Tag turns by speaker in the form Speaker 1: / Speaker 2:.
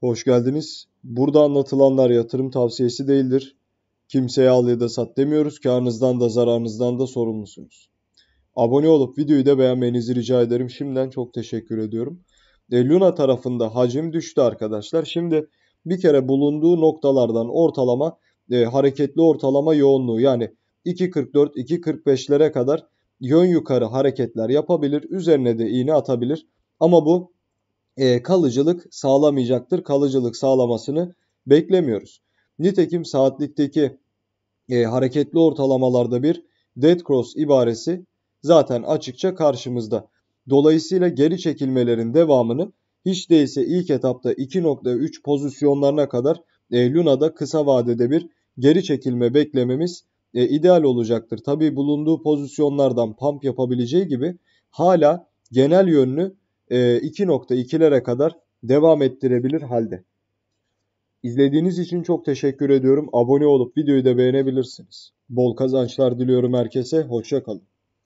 Speaker 1: Hoş geldiniz. Burada anlatılanlar yatırım tavsiyesi değildir. Kimseye al ya da sat demiyoruz. Karnınızdan da zararınızdan da sorumlusunuz. Abone olup videoyu da beğenmenizi rica ederim. Şimdiden çok teşekkür ediyorum. E, Luna tarafında hacim düştü arkadaşlar. Şimdi bir kere bulunduğu noktalardan ortalama e, hareketli ortalama yoğunluğu yani 2.44-2.45'lere kadar yön yukarı hareketler yapabilir. Üzerine de iğne atabilir. Ama bu e, kalıcılık sağlamayacaktır. Kalıcılık sağlamasını beklemiyoruz. Nitekim saatlikteki e, hareketli ortalamalarda bir dead cross ibaresi zaten açıkça karşımızda. Dolayısıyla geri çekilmelerin devamını hiç değilse ilk etapta 2.3 pozisyonlarına kadar e, Luna'da kısa vadede bir geri çekilme beklememiz e, ideal olacaktır. Tabi bulunduğu pozisyonlardan pump yapabileceği gibi hala genel yönlü 2.2'lere e, kadar devam ettirebilir halde. İzlediğiniz için çok teşekkür ediyorum. Abone olup videoyu da beğenebilirsiniz. Bol kazançlar diliyorum herkese. Hoşçakalın.